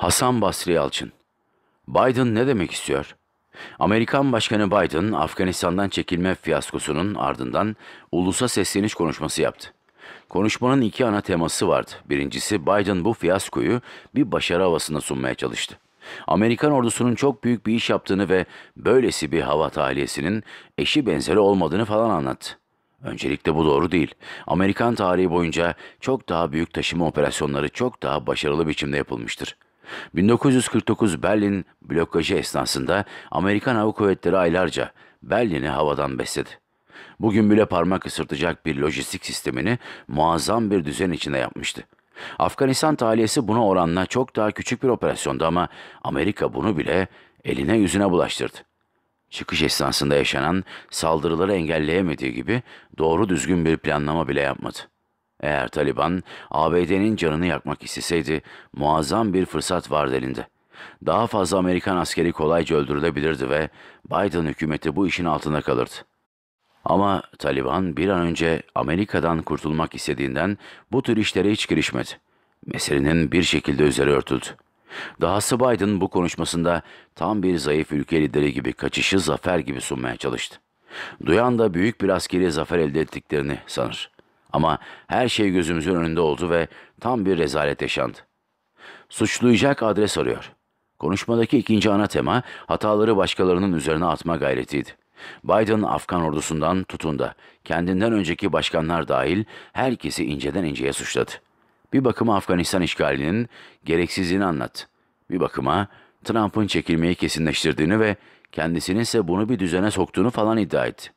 Hasan Basri Yalçın. Biden ne demek istiyor? Amerikan Başkanı Biden, Afganistan'dan çekilme fiyaskosunun ardından ulusa sesleniş konuşması yaptı. Konuşmanın iki ana teması vardı. Birincisi Biden bu fiyaskoyu bir başarı havasında sunmaya çalıştı. Amerikan ordusunun çok büyük bir iş yaptığını ve böylesi bir hava tahliyesinin eşi benzeri olmadığını falan anlattı. Öncelikle bu doğru değil. Amerikan tarihi boyunca çok daha büyük taşıma operasyonları çok daha başarılı biçimde yapılmıştır. 1949 Berlin blokajı esnasında Amerikan Hava Kuvvetleri aylarca Berlin'i havadan besledi. Bugün bile parmak ısırtacak bir lojistik sistemini muazzam bir düzen içinde yapmıştı. Afganistan taliyesi buna oranla çok daha küçük bir operasyondu ama Amerika bunu bile eline yüzüne bulaştırdı. Çıkış esnasında yaşanan saldırıları engelleyemediği gibi doğru düzgün bir planlama bile yapmadı. Eğer Taliban ABD'nin canını yakmak isteseydi muazzam bir fırsat vardı elinde. Daha fazla Amerikan askeri kolayca öldürülebilirdi ve Biden hükümeti bu işin altında kalırdı. Ama Taliban bir an önce Amerika'dan kurtulmak istediğinden bu tür işlere hiç girişmedi. Meselenin bir şekilde üzeri örtüldü. Dahası Biden bu konuşmasında tam bir zayıf ülke lideri gibi kaçışı zafer gibi sunmaya çalıştı. Duyan da büyük bir askeri zafer elde ettiklerini sanır. Ama her şey gözümüzün önünde oldu ve tam bir rezalet yaşandı. Suçlayacak adres arıyor. Konuşmadaki ikinci ana tema hataları başkalarının üzerine atma gayretiydi. Biden Afgan ordusundan tutunda, kendinden önceki başkanlar dahil herkesi inceden inceye suçladı. Bir bakıma Afganistan işgalinin gereksizliğini anlattı. Bir bakıma Trump'ın çekilmeyi kesinleştirdiğini ve kendisinin ise bunu bir düzene soktuğunu falan iddia etti.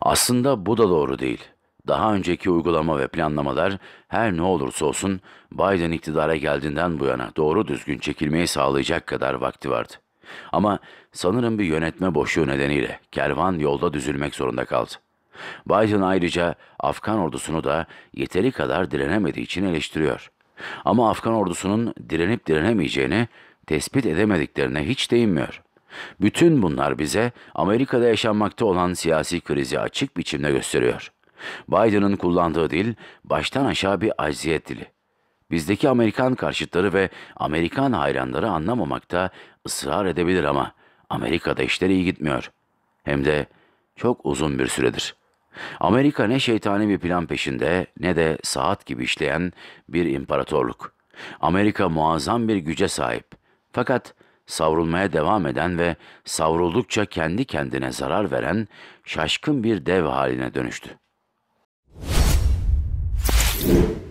Aslında bu da doğru değil. Daha önceki uygulama ve planlamalar her ne olursa olsun Biden iktidara geldiğinden bu yana doğru düzgün çekilmeyi sağlayacak kadar vakti vardı. Ama sanırım bir yönetme boşluğu nedeniyle kervan yolda düzülmek zorunda kaldı. Biden ayrıca Afgan ordusunu da yeteri kadar direnemediği için eleştiriyor. Ama Afgan ordusunun direnip direnemeyeceğini tespit edemediklerine hiç değinmiyor. Bütün bunlar bize Amerika'da yaşanmakta olan siyasi krizi açık biçimde gösteriyor. Biden'ın kullandığı dil baştan aşağı bir acziyet dili. Bizdeki Amerikan karşıtları ve Amerikan hayranları anlamamakta ısrar edebilir ama Amerika'da işleri iyi gitmiyor. Hem de çok uzun bir süredir. Amerika ne şeytani bir plan peşinde ne de saat gibi işleyen bir imparatorluk. Amerika muazzam bir güce sahip. Fakat savrulmaya devam eden ve savruldukça kendi kendine zarar veren şaşkın bir dev haline dönüştü. you.